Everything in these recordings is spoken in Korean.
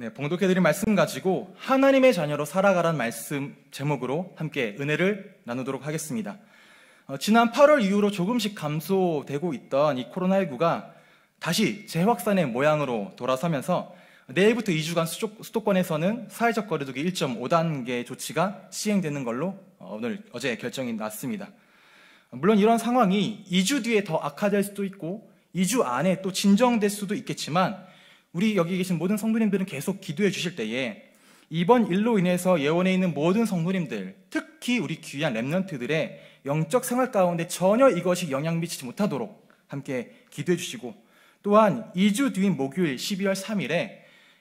네, 봉독해드린 말씀 가지고 하나님의 자녀로 살아가란 말씀 제목으로 함께 은혜를 나누도록 하겠습니다. 어, 지난 8월 이후로 조금씩 감소되고 있던 이 코로나19가 다시 재확산의 모양으로 돌아서면서 내일부터 2주간 수도, 권에서는 사회적 거리두기 1.5단계 조치가 시행되는 걸로 어, 오늘 어제 결정이 났습니다. 물론 이런 상황이 2주 뒤에 더 악화될 수도 있고 2주 안에 또 진정될 수도 있겠지만 우리 여기 계신 모든 성도님들은 계속 기도해 주실 때에 이번 일로 인해서 예원에 있는 모든 성도님들, 특히 우리 귀한 랩런트들의 영적 생활 가운데 전혀 이것이 영향 미치지 못하도록 함께 기도해 주시고 또한 2주 뒤인 목요일 12월 3일에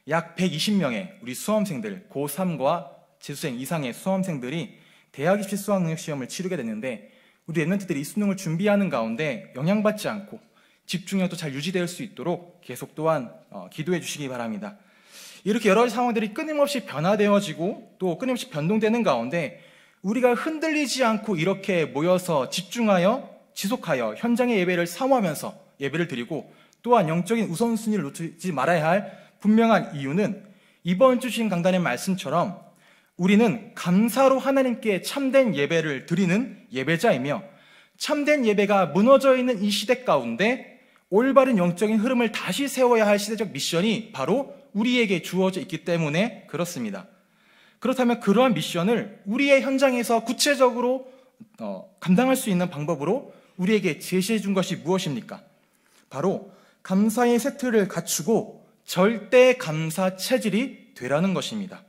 약 120명의 우리 수험생들, 고3과 재수생 이상의 수험생들이 대학 입시 수학능력 시험을 치르게 됐는데 우리 랩런트들이 이 수능을 준비하는 가운데 영향받지 않고 집중력도 잘 유지될 수 있도록 계속 또한 어, 기도해 주시기 바랍니다. 이렇게 여러 가지 상황들이 끊임없이 변화되어지고 또 끊임없이 변동되는 가운데 우리가 흔들리지 않고 이렇게 모여서 집중하여 지속하여 현장의 예배를 사모하면서 예배를 드리고 또한 영적인 우선순위를 놓치지 말아야 할 분명한 이유는 이번 주 주신 강단의 말씀처럼 우리는 감사로 하나님께 참된 예배를 드리는 예배자이며 참된 예배가 무너져 있는 이 시대 가운데 올바른 영적인 흐름을 다시 세워야 할 시대적 미션이 바로 우리에게 주어져 있기 때문에 그렇습니다. 그렇다면 그러한 미션을 우리의 현장에서 구체적으로 어, 감당할 수 있는 방법으로 우리에게 제시해 준 것이 무엇입니까? 바로 감사의 세트를 갖추고 절대 감사 체질이 되라는 것입니다.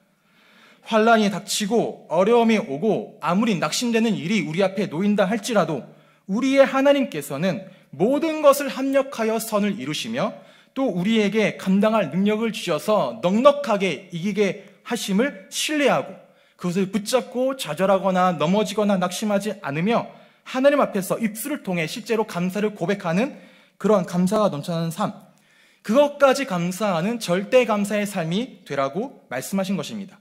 환란이 닥치고 어려움이 오고 아무리 낙심되는 일이 우리 앞에 놓인다 할지라도 우리의 하나님께서는 모든 것을 합력하여 선을 이루시며 또 우리에게 감당할 능력을 주셔서 넉넉하게 이기게 하심을 신뢰하고 그것을 붙잡고 좌절하거나 넘어지거나 낙심하지 않으며 하나님 앞에서 입술을 통해 실제로 감사를 고백하는 그러한 감사가 넘쳐나는 삶 그것까지 감사하는 절대 감사의 삶이 되라고 말씀하신 것입니다.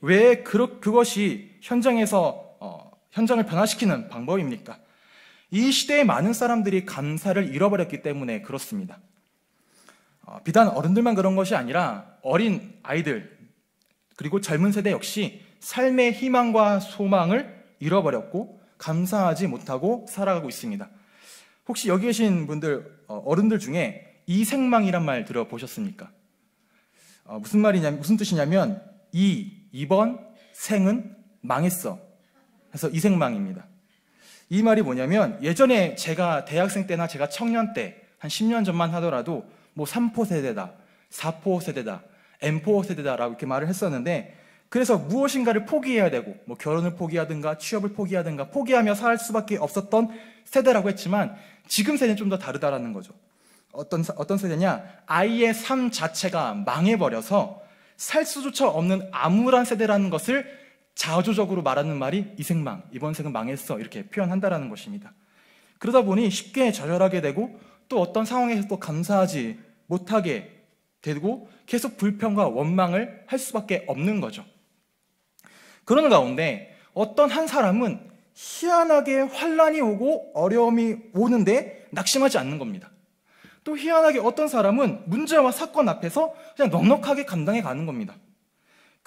왜그 그것이 현장에서 어, 현장을 변화시키는 방법입니까? 이시대에 많은 사람들이 감사를 잃어버렸기 때문에 그렇습니다. 어, 비단 어른들만 그런 것이 아니라 어린 아이들 그리고 젊은 세대 역시 삶의 희망과 소망을 잃어버렸고 감사하지 못하고 살아가고 있습니다. 혹시 여기 계신 분들 어, 어른들 중에 이 생망이란 말 들어보셨습니까? 어, 무슨 말이냐 무슨 뜻이냐면 이 이번 생은 망했어. 그서 이생망입니다. 이 말이 뭐냐면 예전에 제가 대학생 때나 제가 청년 때 한 10년 전만 하더라도 뭐 3포 세대다, 4포 세대다, m 포 세대다라고 이렇게 말을 했었는데 그래서 무엇인가를 포기해야 되고 뭐 결혼을 포기하든가 취업을 포기하든가 포기하며 살 수밖에 없었던 세대라고 했지만 지금 세대는 좀 더 다르다라는 거죠. 어떤 어떤 세대냐? 아이의 삶 자체가 망해 버려서 살 수조차 없는 암울한 세대라는 것을 자조적으로 말하는 말이 이 생망, 이번 생은 망했어 이렇게 표현한다라는 것입니다. 그러다 보니 쉽게 좌절하게 되고 또 어떤 상황에서 또 감사하지 못하게 되고 계속 불평과 원망을 할 수밖에 없는 거죠. 그런 가운데 어떤 한 사람은 희한하게 환란이 오고 어려움이 오는데 낙심하지 않는 겁니다. 또 희한하게 어떤 사람은 문제와 사건 앞에서 그냥 넉넉하게 감당해 가는 겁니다.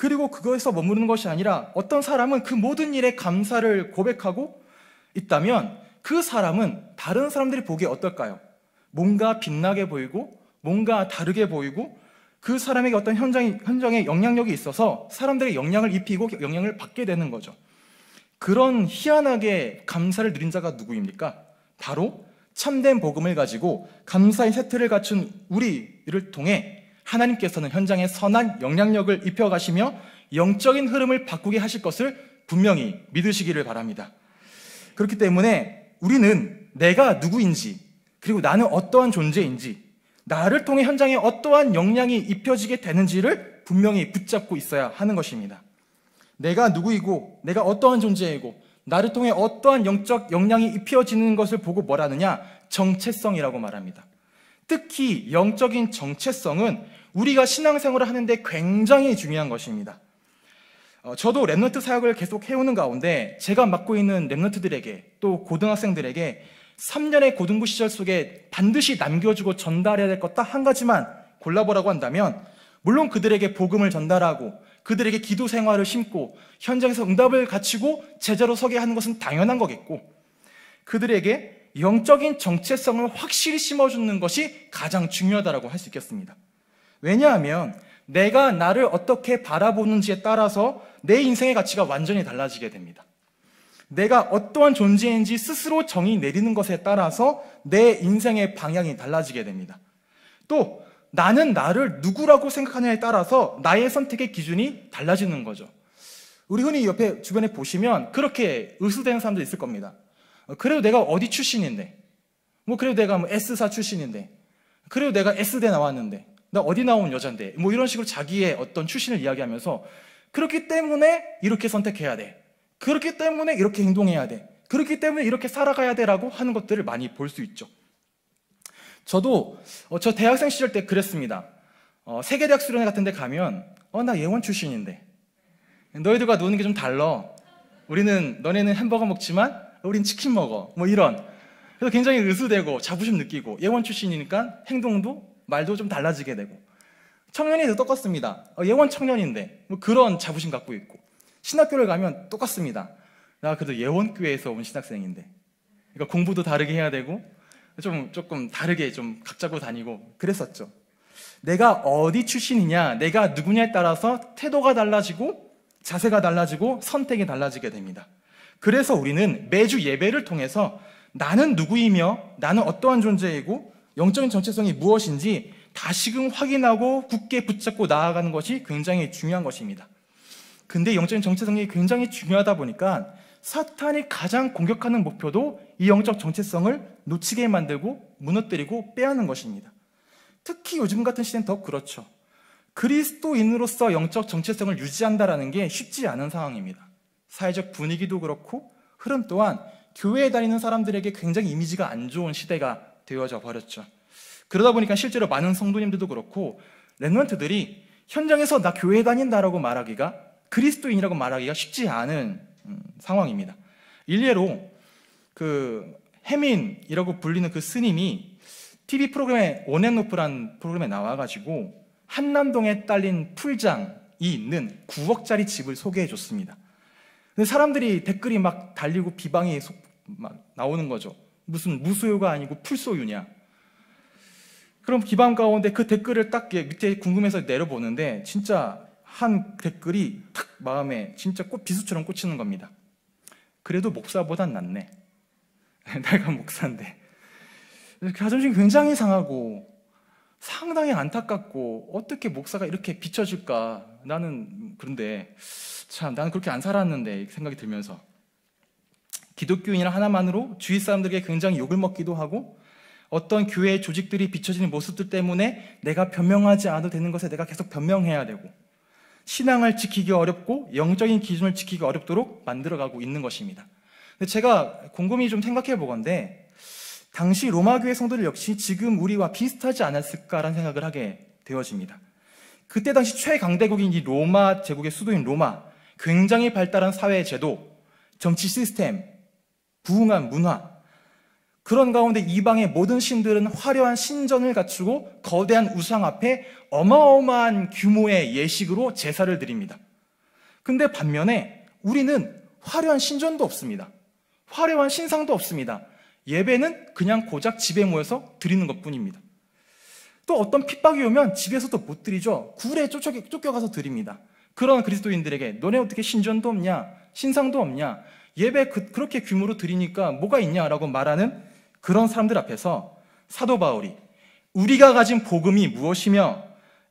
그리고 그거에서 머무르는 것이 아니라 어떤 사람은 그 모든 일에 감사를 고백하고 있다면 그 사람은 다른 사람들이 보기에 어떨까요? 뭔가 빛나게 보이고 뭔가 다르게 보이고 그 사람에게 어떤 현장이, 현장에 영향력이 있어서 사람들의 영향을 입히고 영향을 받게 되는 거죠. 그런 희한하게 감사를 누린 자가 누구입니까? 바로 참된 복음을 가지고 감사의 세트를 갖춘 우리를 통해 하나님께서는 현장에 선한 영향력을 입혀가시며 영적인 흐름을 바꾸게 하실 것을 분명히 믿으시기를 바랍니다. 그렇기 때문에 우리는 내가 누구인지, 그리고 나는 어떠한 존재인지, 나를 통해 현장에 어떠한 영향이 입혀지게 되는지를 분명히 붙잡고 있어야 하는 것입니다. 내가 누구이고, 내가 어떠한 존재이고, 나를 통해 어떠한 영적 영향이 입혀지는 것을 보고 뭐라느냐? 정체성이라고 말합니다. 특히 영적인 정체성은 우리가 신앙생활을 하는데 굉장히 중요한 것입니다. 어, 저도 랩런트 사역을 계속 해오는 가운데 제가 맡고 있는 랩런트들에게 또 고등학생들에게 3년의 고등부 시절 속에 반드시 남겨주고 전달해야 될것딱 한 가지만 골라보라고 한다면 물론 그들에게 복음을 전달하고 그들에게 기도 생활을 심고 현장에서 응답을 갖추고 제자로 서게 하는 것은 당연한 거겠고 그들에게 영적인 정체성을 확실히 심어주는 것이 가장 중요하다고 할 수 있겠습니다. 왜냐하면 내가 나를 어떻게 바라보는지에 따라서 내 인생의 가치가 완전히 달라지게 됩니다. 내가 어떠한 존재인지 스스로 정의 내리는 것에 따라서 내 인생의 방향이 달라지게 됩니다. 또 나는 나를 누구라고 생각하냐에 따라서 나의 선택의 기준이 달라지는 거죠. 우리 흔히 옆에 주변에 보시면 그렇게 의수되는 사람도 있을 겁니다. 어, 그래도 내가 어디 출신인데? 뭐 그래도 내가 뭐 S사 출신인데? 그래도 내가 S대 나왔는데? 나 어디 나온 여잔데? 뭐 이런 식으로 자기의 어떤 출신을 이야기하면서 그렇기 때문에 이렇게 선택해야 돼. 그렇기 때문에 이렇게 행동해야 돼. 그렇기 때문에 이렇게 살아가야 돼라고 하는 것들을 많이 볼 수 있죠. 저도 어, 저 대학생 시절 때 그랬습니다. 어, 세계대학 수련회 같은 데 가면 어, 나 예원 출신인데 너희들과 노는 게 좀달라 우리는 너네는 햄버거 먹지만 우린 치킨 먹어. 뭐 이런. 그래서 굉장히 의수되고 자부심 느끼고 예원 출신이니까 행동도 말도 좀 달라지게 되고 청년이도 똑같습니다. 어, 예원 청년인데 뭐 그런 자부심 갖고 있고 신학교를 가면 똑같습니다. 나 그래도 예원교회에서 온 신학생인데 그러니까 공부도 다르게 해야 되고 좀 조금 다르게 좀 각자고 다니고 그랬었죠. 내가 어디 출신이냐, 내가 누구냐에 따라서 태도가 달라지고 자세가 달라지고 선택이 달라지게 됩니다. 그래서 우리는 매주 예배를 통해서 나는 누구이며 나는 어떠한 존재이고 영적인 정체성이 무엇인지 다시금 확인하고 굳게 붙잡고 나아가는 것이 굉장히 중요한 것입니다. 근데 영적인 정체성이 굉장히 중요하다 보니까 사탄이 가장 공격하는 목표도 이 영적 정체성을 놓치게 만들고 무너뜨리고 빼앗는 것입니다. 특히 요즘 같은 시대는 더 그렇죠. 그리스도인으로서 영적 정체성을 유지한다라는 게 쉽지 않은 상황입니다. 사회적 분위기도 그렇고 흐름 또한 교회에 다니는 사람들에게 굉장히 이미지가 안 좋은 시대가 되어져 버렸죠. 그러다 보니까 실제로 많은 성도님들도 그렇고 랩런트들이 현장에서 나 교회 다닌다라고 말하기가 그리스도인이라고 말하기가 쉽지 않은 음, 상황입니다. 일례로 그 해민이라고 불리는 그 스님이 TV 프로그램에 온앤오프라는 프로그램에 나와가지고 한남동에 딸린 풀장이 있는 9억짜리 집을 소개해줬습니다. 사람들이 댓글이 막 달리고 비방이 속, 막 나오는 거죠. 무슨 무소유가 아니고 풀소유냐. 그럼 비방 가운데 그 댓글을 딱 밑에 궁금해서 내려보는데 진짜 한 댓글이 탁 마음에 진짜 꽃 비수처럼 꽂히는 겁니다. 그래도 목사보단 낫네. 내가 목사인데. 자존심 그 굉장히 상하고 상당히 안타깝고 어떻게 목사가 이렇게 비춰질까 나는 그런데 참 나는 그렇게 안 살았는데 생각이 들면서 기독교인 하나만으로 주위 사람들에게 굉장히 욕을 먹기도 하고 어떤 교회의 조직들이 비춰지는 모습들 때문에 내가 변명하지 않아도 되는 것에 내가 계속 변명해야 되고 신앙을 지키기 어렵고 영적인 기준을 지키기 어렵도록 만들어가고 있는 것입니다. 근데 제가 곰곰이 좀 생각해 보건데 당시 로마 교회 성도들 역시 지금 우리와 비슷하지 않았을까라는 생각을 하게 되어집니다. 그때 당시 최강대국인 이 로마 제국의 수도인 로마, 굉장히 발달한 사회 제도, 정치 시스템, 부흥한 문화, 그런 가운데 이방의 모든 신들은 화려한 신전을 갖추고 거대한 우상 앞에 어마어마한 규모의 예식으로 제사를 드립니다. 근데 반면에 우리는 화려한 신전도 없습니다. 화려한 신상도 없습니다. 예배는 그냥 고작 집에 모여서 드리는 것 뿐입니다. 또 어떤 핍박이 오면 집에서도 못 드리죠. 굴에 쫓겨, 가서 드립니다. 그런 그리스도인들에게 너네 어떻게 신전도 없냐? 신상도 없냐? 예배 그, 그렇게 규모로 드리니까 뭐가 있냐라고 말하는 그런 사람들 앞에서 사도 바울이 우리가 가진 복음이 무엇이며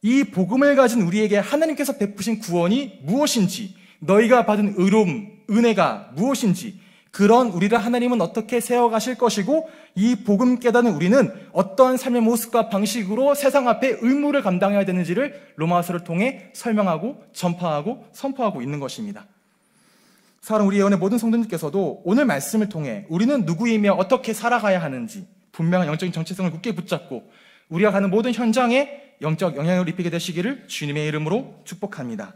이 복음을 가진 우리에게 하나님께서 베푸신 구원이 무엇인지 너희가 받은 의로움, 은혜가 무엇인지 그런 우리를 하나님은 어떻게 세워가실 것이고 이 복음 깨닫는 우리는 어떠한 삶의 모습과 방식으로 세상 앞에 의무를 감당해야 되는지를 로마서를 통해 설명하고 전파하고 선포하고 있는 것입니다. 사랑 우리 예언의 모든 성도님께서도 오늘 말씀을 통해 우리는 누구이며 어떻게 살아가야 하는지 분명한 영적인 정체성을 굳게 붙잡고 우리가 가는 모든 현장에 영적 영향을 입히게 되시기를 주님의 이름으로 축복합니다.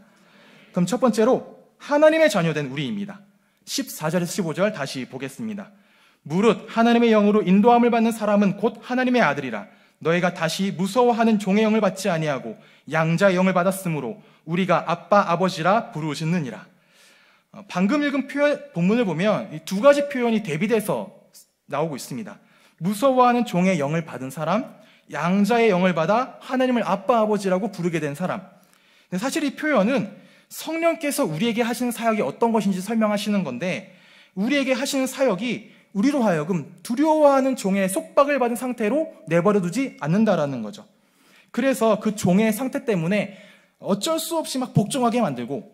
그럼 첫 번째로 하나님의 자녀된 우리입니다. 14절에서 15절 다시 보겠습니다. 무릇 하나님의 영으로 인도함을 받는 사람은 곧 하나님의 아들이라 너희가 다시 무서워하는 종의 영을 받지 아니하고 양자의 영을 받았으므로 우리가 아빠 아버지라 부르짖느니라. 어, 방금 읽은 표현, 본문을 보면 두 가지 표현이 대비돼서 나오고 있습니다. 무서워하는 종의 영을 받은 사람, 양자의 영을 받아 하나님을 아빠 아버지라고 부르게 된 사람. 사실 이 표현은 성령께서 우리에게 하시는 사역이 어떤 것인지 설명하시는 건데 우리에게 하시는 사역이 우리로 하여금 두려워하는 종의 속박을 받은 상태로 내버려 두지 않는다라는 거죠. 그래서 그 종의 상태 때문에 어쩔 수 없이 막 복종하게 만들고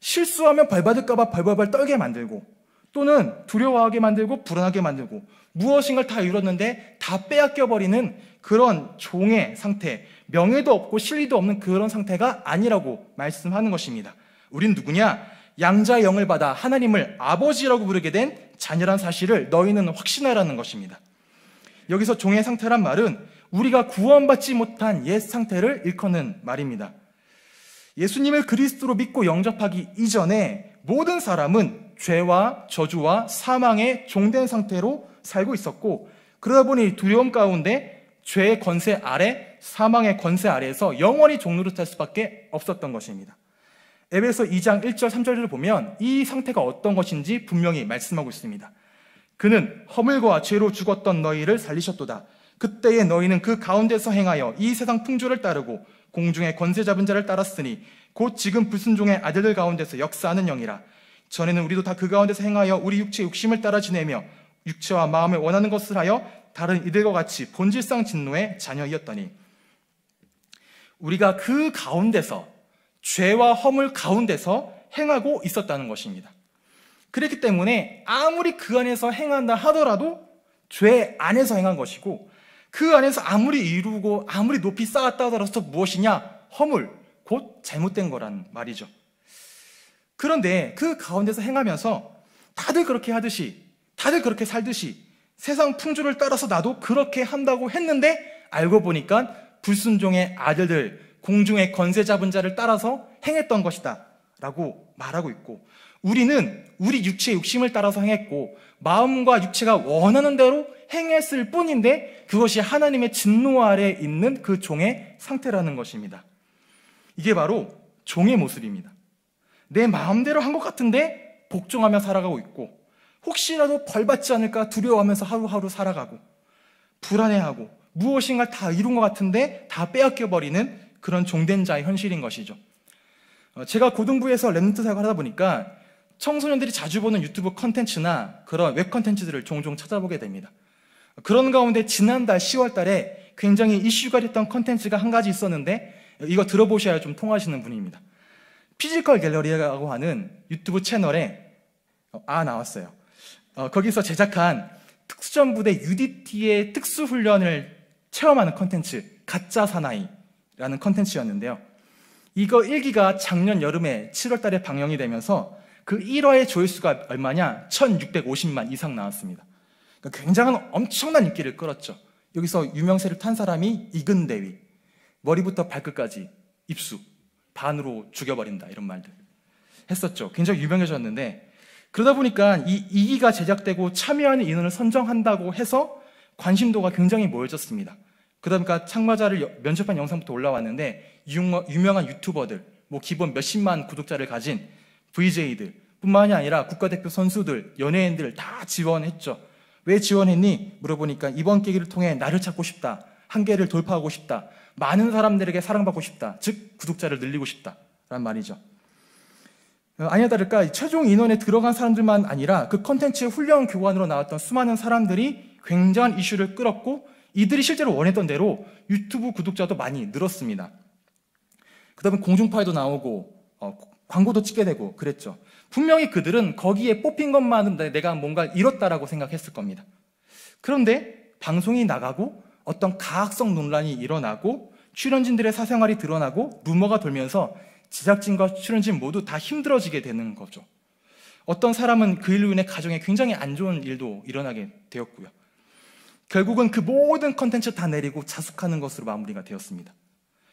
실수하면 벌받을까봐 벌벌벌 떨게 만들고 또는 두려워하게 만들고 불안하게 만들고 무엇인가를 다잃었는데다 빼앗겨버리는 그런 종의 상태, 명예도 없고 실리도 없는 그런 상태가 아니라고 말씀하는 것입니다. 우린 누구냐? 양자 영을 받아 하나님을 아버지라고 부르게 된 자녀란 사실을 너희는 확신하라는 것입니다. 여기서 종의 상태란 말은 우리가 구원받지 못한 옛 상태를 일컫는 말입니다. 예수님을 그리스도로 믿고 영접하기 이전에 모든 사람은 죄와 저주와 사망에 종된 상태로 살고 있었고 그러다 보니 두려움 가운데 죄의 권세 아래 사망의 권세 아래에서 영원히 종로를 탈 수밖에 없었던 것입니다. 에베소 2장 1절 3절을 보면 이 상태가 어떤 것인지 분명히 말씀하고 있습니다. 그는 허물과 죄로 죽었던 너희를 살리셨도다. 그때에 너희는 그 가운데서 행하여 이 세상 풍조를 따르고 공중의 권세 잡은 자를 따랐으니 곧 지금 불순종의 아들들 가운데서 역사하는 영이라. 전에는 우리도 다 그 가운데서 행하여 우리 육체의 욕심을 따라 지내며 육체와 마음을 원하는 것을 하여 다른 이들과 같이 본질상 진노의 자녀이었더니 우리가 그 가운데서 죄와 허물 가운데서 행하고 있었다는 것입니다. 그렇기 때문에 아무리 그 안에서 행한다 하더라도 죄 안에서 행한 것이고 그 안에서 아무리 이루고 아무리 높이 쌓았다 하더라도 무엇이냐? 허물, 곧 잘못된 거란 말이죠. 그런데 그 가운데서 행하면서 다들 그렇게 하듯이 다들 그렇게 살듯이 세상 풍조를 따라서 나도 그렇게 한다고 했는데 알고 보니까 불순종의 아들들, 공중의 권세 잡은 자를 따라서 행했던 것이다. 라고 말하고 있고, 우리는 우리 육체의 욕심을 따라서 행했고, 마음과 육체가 원하는 대로 행했을 뿐인데, 그것이 하나님의 진노 아래 있는 그 종의 상태라는 것입니다. 이게 바로 종의 모습입니다. 내 마음대로 한 것 같은데, 복종하며 살아가고 있고, 혹시라도 벌받지 않을까 두려워하면서 하루하루 살아가고, 불안해하고, 무엇인가 다 이룬 것 같은데 다 빼앗겨버리는 그런 종된 자의 현실인 것이죠. 어, 제가 고등부에서 랩런트 사역을 하다 보니까 청소년들이 자주 보는 유튜브 컨텐츠나 그런 웹 컨텐츠들을 종종 찾아보게 됩니다. 그런 가운데 지난달 10월 달에 굉장히 이슈가 됐던 컨텐츠가 한 가지 있었는데 이거 들어보셔야 좀 통하시는 분입니다. 피지컬 갤러리라고 하는 유튜브 채널에 어, 아 나왔어요. 어, 거기서 제작한 특수전부대 UDT의 특수훈련을 체험하는 컨텐츠 가짜 사나이 라는 컨텐츠였는데요. 이거 1기가 작년 여름에 7월 달에 방영이 되면서 그 1화의 조회수가 얼마냐? 1650만 이상 나왔습니다. 그러니까 굉장한 엄청난 인기를 끌었죠. 여기서 유명세를 탄 사람이 이근대위. 머리부터 발끝까지 입수. 반으로 죽여버린다. 이런 말들. 했었죠. 굉장히 유명해졌는데 그러다 보니까 이 2기가 제작되고 참여하는 인원을 선정한다고 해서 관심도가 굉장히 모여졌습니다. 그러니까 창마자를 면접한 영상부터 올라왔는데 유명한 유튜버들, 뭐 기본 몇십만 구독자를 가진 VJ들 뿐만이 아니라 국가대표 선수들, 연예인들 다 지원했죠. 왜 지원했니? 물어보니까 이번 계기를 통해 나를 찾고 싶다. 한계를 돌파하고 싶다. 많은 사람들에게 사랑받고 싶다. 즉 구독자를 늘리고 싶다. 라는 말이죠. 어, 아니야 다를까 최종 인원에 들어간 사람들만 아니라 그 컨텐츠의 훌륭 교환으로 나왔던 수많은 사람들이 굉장한 이슈를 끌었고 이들이 실제로 원했던 대로 유튜브 구독자도 많이 늘었습니다. 그 다음에 공중파에도 나오고 어, 광고도 찍게 되고 그랬죠. 분명히 그들은 거기에 뽑힌 것만은 내가 뭔가 잃었다라고 생각했을 겁니다. 그런데 방송이 나가고 어떤 가학성 논란이 일어나고 출연진들의 사생활이 드러나고 루머가 돌면서 제작진과 출연진 모두 다 힘들어지게 되는 거죠. 어떤 사람은 그 일로 인해 가정에 굉장히 안 좋은 일도 일어나게 되었고요. 결국은 그 모든 컨텐츠 다 내리고 자숙하는 것으로 마무리가 되었습니다.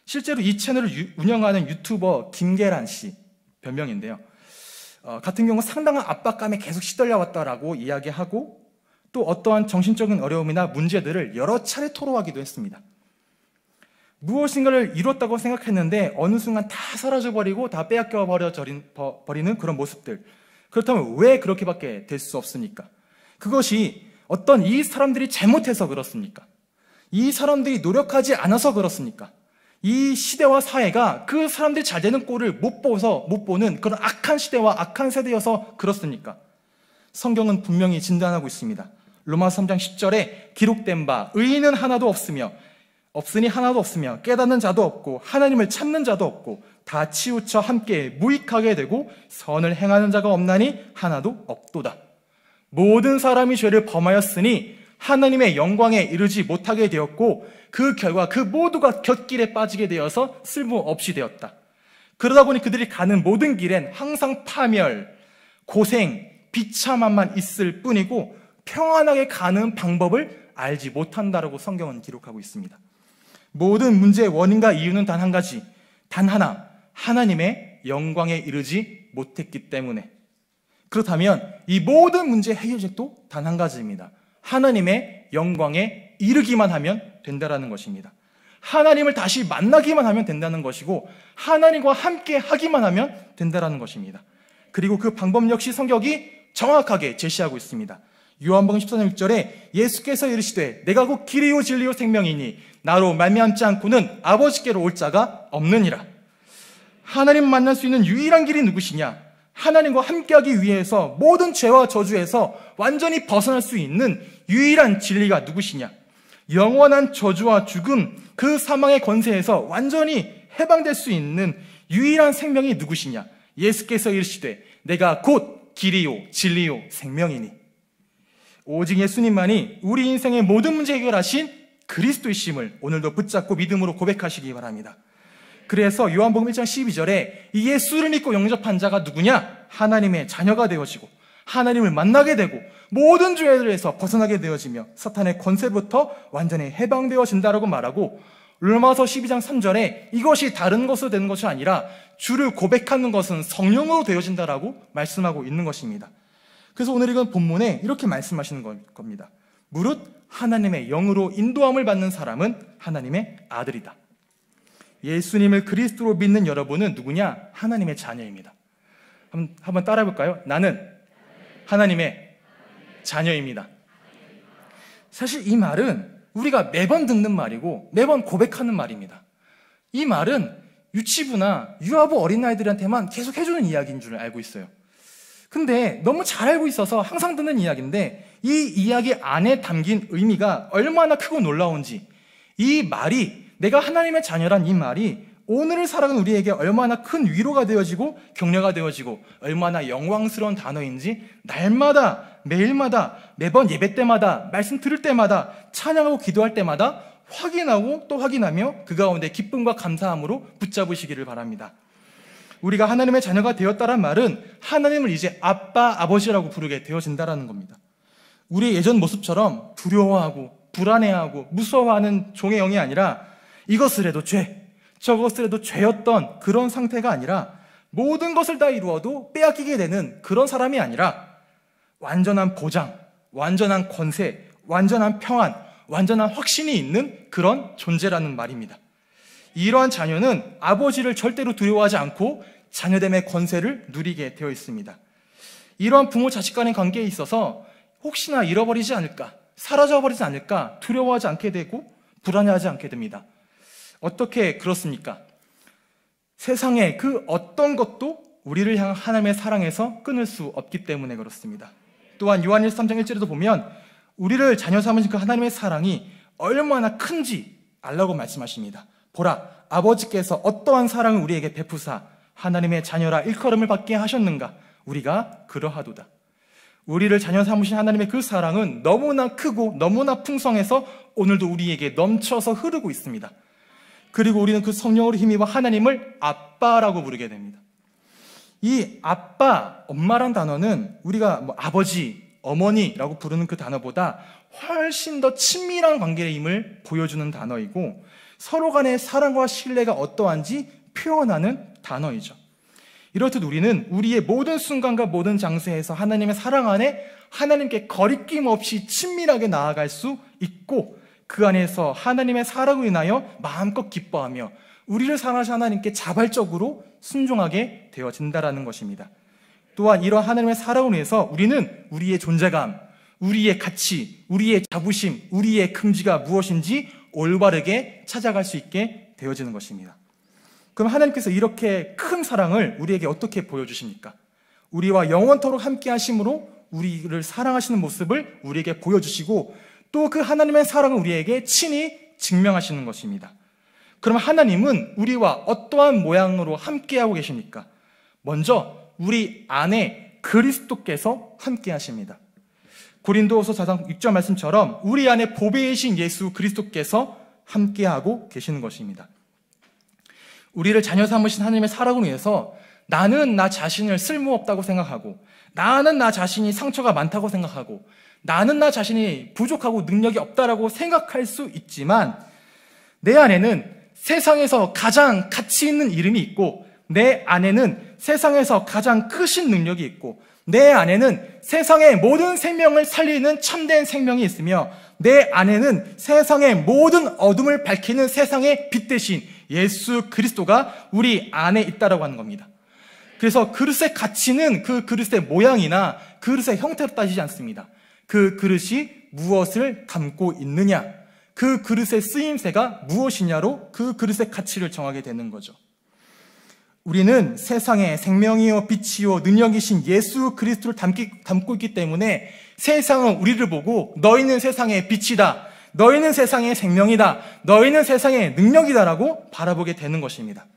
실제로 이 채널을 유, 운영하는 유튜버 김계란 씨 변명인데요. 어, 같은 경우 상당한 압박감에 계속 시달려왔다라고 이야기하고 또 어떠한 정신적인 어려움이나 문제들을 여러 차례 토로하기도 했습니다. 무엇인가를 이뤘다고 생각했는데 어느 순간 다 사라져버리고 다 빼앗겨 버려 버리는 그런 모습들. 그렇다면 왜 그렇게밖에 될 수 없습니까? 그것이 어떤 이 사람들이 잘못해서 그렇습니까? 이 사람들이 노력하지 않아서 그렇습니까? 이 시대와 사회가 그 사람들이 잘 되는 꼴을 못 보서 못 보는 그런 악한 시대와 악한 세대여서 그렇습니까? 성경은 분명히 진단하고 있습니다. 로마 3장 10절에 기록된 바 의인은 하나도 없으며 없으니 하나도 없으며 깨닫는 자도 없고 하나님을 찾는 자도 없고 다 치우쳐 함께 무익하게 되고 선을 행하는 자가 없나니 하나도 없도다. 모든 사람이 죄를 범하였으니 하나님의 영광에 이르지 못하게 되었고 그 결과 그 모두가 곁길에 빠지게 되어서 쓸모없이 되었다. 그러다 보니 그들이 가는 모든 길엔 항상 파멸, 고생, 비참함만 있을 뿐이고 평안하게 가는 방법을 알지 못한다라고 성경은 기록하고 있습니다. 모든 문제의 원인과 이유는 단 한 가지, 단 하나, 하나님의 영광에 이르지 못했기 때문에 그렇다면 이 모든 문제 해결책도 단 한 가지입니다. 하나님의 영광에 이르기만 하면 된다라는 것입니다. 하나님을 다시 만나기만 하면 된다는 것이고 하나님과 함께 하기만 하면 된다라는 것입니다. 그리고 그 방법 역시 성격이 정확하게 제시하고 있습니다. 요한복음 14장 6절에 예수께서 이르시되 내가 곧 길이요 진리요 생명이니 나로 말미암지 않고는 아버지께로 올 자가 없느니라. 하나님 만날 수 있는 유일한 길이 누구시냐? 하나님과 함께하기 위해서 모든 죄와 저주에서 완전히 벗어날 수 있는 유일한 진리가 누구시냐? 영원한 저주와 죽음, 그 사망의 권세에서 완전히 해방될 수 있는 유일한 생명이 누구시냐? 예수께서 이르시되 내가 곧 길이요 진리요 생명이니 오직 예수님만이 우리 인생의 모든 문제 해결하신 그리스도이심을 오늘도 붙잡고 믿음으로 고백하시기 바랍니다. 그래서 요한복음 1장 12절에 이 예수를 믿고 영접한 자가 누구냐? 하나님의 자녀가 되어지고 하나님을 만나게 되고 모든 죄들에서 벗어나게 되어지며 사탄의 권세부터 완전히 해방되어진다라고 말하고 로마서 12장 3절에 이것이 다른 것으로 되는 것이 아니라 주를 고백하는 것은 성령으로 되어진다라고 말씀하고 있는 것입니다. 그래서 오늘 이건 본문에 이렇게 말씀하시는 겁니다. 무릇 하나님의 영으로 인도함을 받는 사람은 하나님의 아들이다. 예수님을 그리스도로 믿는 여러분은 누구냐? 하나님의 자녀입니다. 한번, 한번 따라 해 볼까요? 나는 하나님의 자녀입니다. 사실 이 말은 우리가 매번 듣는 말이고 매번 고백하는 말입니다. 이 말은 유치부나 유아부 어린아이들한테만 계속 해주는 이야기인 줄 알고 있어요. 근데 너무 잘 알고 있어서 항상 듣는 이야기인데 이 이야기 안에 담긴 의미가 얼마나 크고 놀라운지 이 말이 내가 하나님의 자녀란 이 말이 오늘을 살아가는 우리에게 얼마나 큰 위로가 되어지고 격려가 되어지고 얼마나 영광스러운 단어인지 날마다 매일마다 매번 예배 때마다 말씀 들을 때마다 찬양하고 기도할 때마다 확인하고 또 확인하며 그 가운데 기쁨과 감사함으로 붙잡으시기를 바랍니다. 우리가 하나님의 자녀가 되었다란 말은 하나님을 이제 아빠, 아버지라고 부르게 되어진다라는 겁니다. 우리의 예전 모습처럼 두려워하고 불안해하고 무서워하는 종의 영이 아니라 이것을 해도 죄, 저것을 해도 죄였던 그런 상태가 아니라 모든 것을 다 이루어도 빼앗기게 되는 그런 사람이 아니라 완전한 보장, 완전한 권세, 완전한 평안, 완전한 확신이 있는 그런 존재라는 말입니다. 이러한 자녀는 아버지를 절대로 두려워하지 않고 자녀됨의 권세를 누리게 되어 있습니다. 이러한 부모 자식 간의 관계에 있어서 혹시나 잃어버리지 않을까, 사라져버리지 않을까 두려워하지 않게 되고 불안해하지 않게 됩니다. 어떻게 그렇습니까? 세상에그 어떤 것도 우리를 향한 하나님의 사랑에서 끊을 수 없기 때문에 그렇습니다. 또한 요한1 3장 1절에도 보면 우리를 자녀 삼으신 그 하나님의 사랑이 얼마나 큰지 알라고 말씀하십니다. 보라, 아버지께서 어떠한 사랑을 우리에게 베푸사 하나님의 자녀라 일컬음을 받게 하셨는가? 우리가 그러하도다. 우리를 자녀 삼으신 하나님의 그 사랑은 너무나 크고 너무나 풍성해서 오늘도 우리에게 넘쳐서 흐르고 있습니다. 그리고 우리는 그 성령으로 힘입어 하나님을 아빠라고 부르게 됩니다. 이 아빠, 엄마란 단어는 우리가 뭐 아버지, 어머니라고 부르는 그 단어보다 훨씬 더 친밀한 관계임을 보여주는 단어이고 서로 간의 사랑과 신뢰가 어떠한지 표현하는 단어이죠. 이렇듯 우리는 우리의 모든 순간과 모든 장소에서 하나님의 사랑 안에 하나님께 거리낌 없이 친밀하게 나아갈 수 있고 그 안에서 하나님의 사랑을 인하여 마음껏 기뻐하며 우리를 사랑하신 하나님께 자발적으로 순종하게 되어진다라는 것입니다. 또한 이러한 하나님의 사랑을 위해서 우리는 우리의 존재감, 우리의 가치, 우리의 자부심, 우리의 금지가 무엇인지 올바르게 찾아갈 수 있게 되어지는 것입니다. 그럼 하나님께서 이렇게 큰 사랑을 우리에게 어떻게 보여주십니까? 우리와 영원토록 함께 하심으로 우리를 사랑하시는 모습을 우리에게 보여주시고 또그 하나님의 사랑을 우리에게 친히 증명하시는 것입니다. 그럼 하나님은 우리와 어떠한 모양으로 함께하고 계십니까? 먼저 우리 안에 그리스도께서 함께하십니다. 고린도후서 4장 6절 말씀처럼 우리 안에 보배이신 예수 그리스도께서 함께하고 계시는 것입니다. 우리를 자녀 삼으신 하나님의 사랑을 위해서 나는 나 자신을 쓸모없다고 생각하고 나는 나 자신이 상처가 많다고 생각하고 나는 나 자신이 부족하고 능력이 없다라고 생각할 수 있지만 내 안에는 세상에서 가장 가치 있는 이름이 있고 내 안에는 세상에서 가장 크신 능력이 있고 내 안에는 세상의 모든 생명을 살리는 참된 생명이 있으며 내 안에는 세상의 모든 어둠을 밝히는 세상의 빛 대신 예수 그리스도가 우리 안에 있다라고 하는 겁니다. 그래서 그릇의 가치는 그 그릇의 모양이나 그릇의 형태로 따지지 않습니다. 그 그릇이 무엇을 담고 있느냐, 그 그릇의 쓰임새가 무엇이냐로 그 그릇의 가치를 정하게 되는 거죠. 우리는 세상에 생명이요 빛이요 능력이신 예수 그리스도를 담기, 담고 있기 때문에 세상은 우리를 보고 너희는 세상의 빛이다. 너희는 세상의 생명이다. 너희는 세상의 능력이다라고 바라보게 되는 것입니다.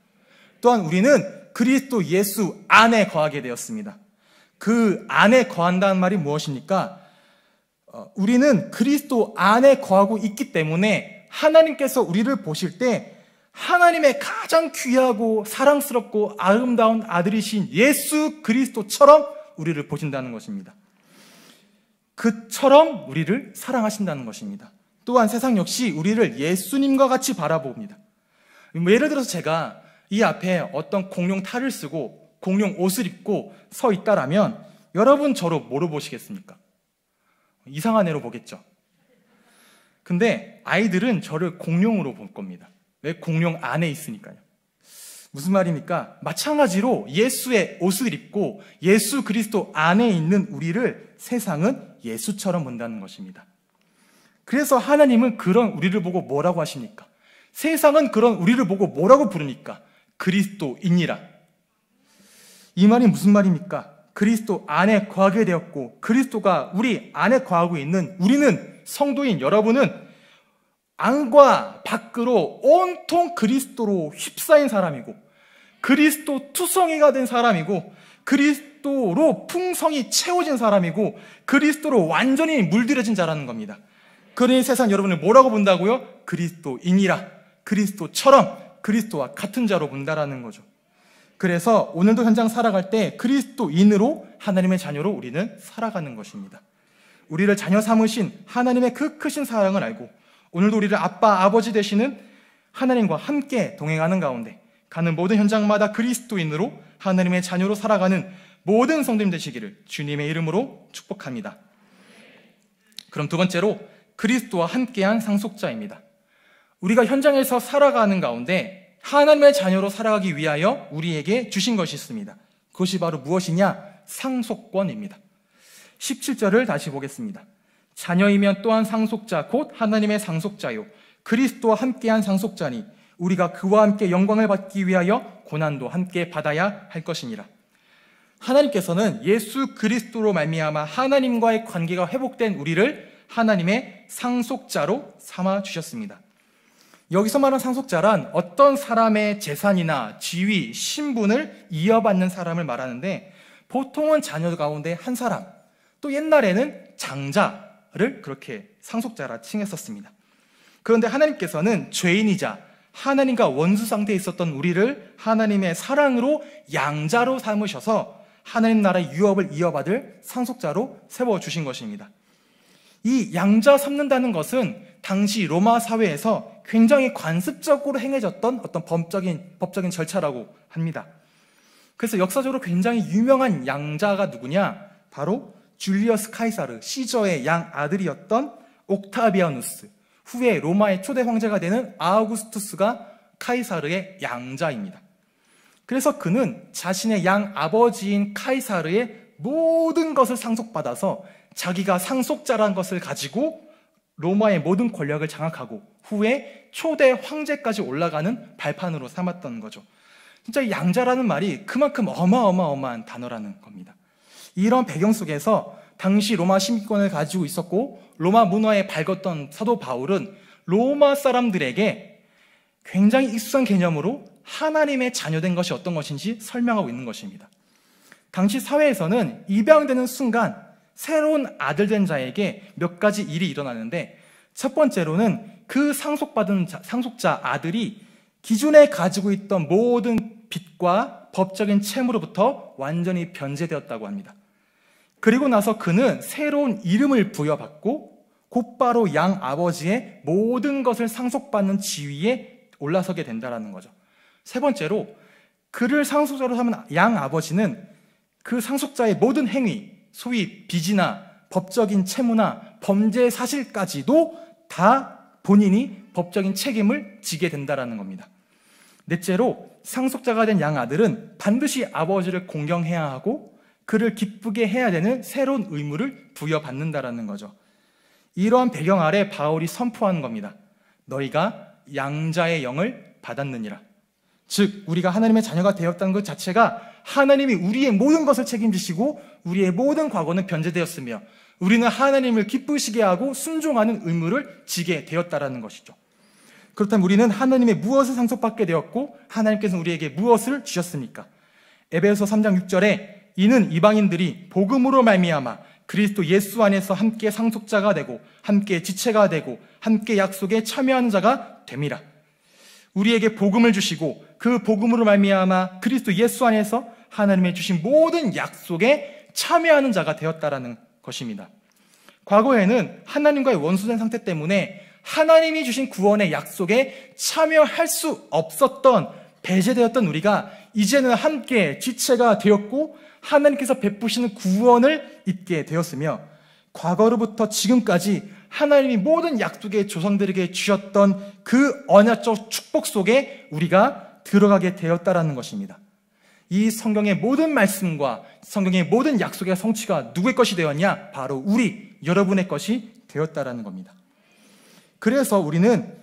또한 우리는 그리스도 예수 안에 거하게 되었습니다. 그 안에 거한다는 말이 무엇입니까? 어, 우리는 그리스도 안에 거하고 있기 때문에 하나님께서 우리를 보실 때 하나님의 가장 귀하고 사랑스럽고 아름다운 아들이신 예수 그리스도처럼 우리를 보신다는 것입니다. 그처럼 우리를 사랑하신다는 것입니다. 또한 세상 역시 우리를 예수님과 같이 바라봅니다. 예를 들어서 제가 이 앞에 어떤 공룡 탈을 쓰고 공룡 옷을 입고 서 있다라면 여러분 저로 뭐로 보시겠습니까? 이상한 애로 보겠죠. 근데 아이들은 저를 공룡으로 볼 겁니다. 왜 공룡 안에 있으니까요. 무슨 말입니까? 마찬가지로 예수의 옷을 입고 예수 그리스도 안에 있는 우리를 세상은 예수처럼 본다는 것입니다. 그래서 하나님은 그런 우리를 보고 뭐라고 하십니까? 세상은 그런 우리를 보고 뭐라고 부르니까? 그리스도인이라. 이 말이 무슨 말입니까? 그리스도 안에 거하게 되었고 그리스도가 우리 안에 거하고 있는 우리는 성도인 여러분은 안과 밖으로 온통 그리스도로 휩싸인 사람이고 그리스도 투성이가 된 사람이고 그리스도로 풍성이 채워진 사람이고 그리스도로 완전히 물들여진 자라는 겁니다. 그러니 세상 여러분을 뭐라고 본다고요? 그리스도인이라 그리스도처럼 그리스도와 같은 자로 본다라는 거죠. 그래서 오늘도 현장 살아갈 때 그리스도인으로 하나님의 자녀로 우리는 살아가는 것입니다. 우리를 자녀 삼으신 하나님의 그 크신 사랑을 알고 오늘도 우리를 아빠, 아버지 되시는 하나님과 함께 동행하는 가운데 가는 모든 현장마다 그리스도인으로 하나님의 자녀로 살아가는 모든 성도님 되시기를 주님의 이름으로 축복합니다. 그럼 두 번째로 그리스도와 함께한 상속자입니다. 우리가 현장에서 살아가는 가운데 하나님의 자녀로 살아가기 위하여 우리에게 주신 것이 있습니다. 그것이 바로 무엇이냐? 상속권입니다. 17절을 다시 보겠습니다. 자녀이면 또한 상속자, 곧 하나님의 상속자요. 그리스도와 함께한 상속자니 우리가 그와 함께 영광을 받기 위하여 고난도 함께 받아야 할 것이니라. 하나님께서는 예수 그리스도로 말미암아 하나님과의 관계가 회복된 우리를 하나님의 상속자로 삼아 주셨습니다. 여기서 말하는 상속자란 어떤 사람의 재산이나 지위, 신분을 이어받는 사람을 말하는데 보통은 자녀 가운데 한 사람, 또 옛날에는 장자를 그렇게 상속자라 칭했었습니다. 그런데 하나님께서는 죄인이자 하나님과 원수 상태에 있었던 우리를 하나님의 사랑으로 양자로 삼으셔서 하나님 나라의 유업을 이어받을 상속자로 세워 주신 것입니다. 이 양자 삼는다는 것은 당시 로마 사회에서 굉장히 관습적으로 행해졌던 어떤 법적인, 법적인 절차라고 합니다. 그래서 역사적으로 굉장히 유명한 양자가 누구냐? 바로 줄리어스 카이사르, 시저의 양 아들이었던 옥타비아누스, 후에 로마의 초대 황제가 되는 아우구스투스가 카이사르의 양자입니다. 그래서 그는 자신의 양 아버지인 카이사르의 모든 것을 상속받아서 자기가 상속자라는 것을 가지고 로마의 모든 권력을 장악하고 후에 초대 황제까지 올라가는 발판으로 삼았던 거죠. 진짜 양자라는 말이 그만큼 어마어마어마한 단어라는 겁니다. 이런 배경 속에서 당시 로마 시민권을 가지고 있었고 로마 문화에 밝았던 사도 바울은 로마 사람들에게 굉장히 익숙한 개념으로 하나님의 자녀된 것이 어떤 것인지 설명하고 있는 것입니다. 당시 사회에서는 입양되는 순간 새로운 아들 된 자에게 몇 가지 일이 일어나는데 첫 번째로는 그 상속받은 자, 상속자 아들이 기존에 가지고 있던 모든 빚과 법적인 채무로부터 완전히 변제되었다고 합니다. 그리고 나서 그는 새로운 이름을 부여받고 곧바로 양 아버지의 모든 것을 상속받는 지위에 올라서게 된다라는 거죠. 세 번째로 그를 상속자로 삼은 양 아버지는 그 상속자의 모든 행위, 소위 빚이나 법적인 채무나 범죄 사실까지도 다 본인이 법적인 책임을 지게 된다라는 겁니다. 넷째로 상속자가 된 양아들은 반드시 아버지를 공경해야 하고 그를 기쁘게 해야 되는 새로운 의무를 부여받는다라는 거죠. 이러한 배경 아래 바울이 선포하는 겁니다. 너희가 양자의 영을 받았느니라. 즉 우리가 하나님의 자녀가 되었다는 것 자체가 하나님이 우리의 모든 것을 책임지시고 우리의 모든 과거는 변제되었으며 우리는 하나님을 기쁘시게 하고 순종하는 의무를 지게 되었다라는 것이죠. 그렇다면 우리는 하나님의 무엇을 상속받게 되었고 하나님께서 우리에게 무엇을 주셨습니까? 에베소 서 3장 6절에 이는 이방인들이 복음으로 말미암아 그리스도 예수 안에서 함께 상속자가 되고 함께 지체가 되고 함께 약속에 참여한 자가 됨이라. 우리에게 복음을 주시고 그 복음으로 말미암아 그리스도 예수 안에서 하나님의 주신 모든 약속에 참여하는 자가 되었다라는 것입니다. 과거에는 하나님과의 원수된 상태 때문에 하나님이 주신 구원의 약속에 참여할 수 없었던 배제되었던 우리가 이제는 함께 지체가 되었고 하나님께서 베푸시는 구원을 입게 되었으며 과거로부터 지금까지 하나님이 모든 약속의 조상들에게 주셨던 그 언약적 축복 속에 우리가 들어가게 되었다라는 것입니다. 이 성경의 모든 말씀과 성경의 모든 약속의 성취가 누구의 것이 되었냐? 바로 우리, 여러분의 것이 되었다라는 겁니다. 그래서 우리는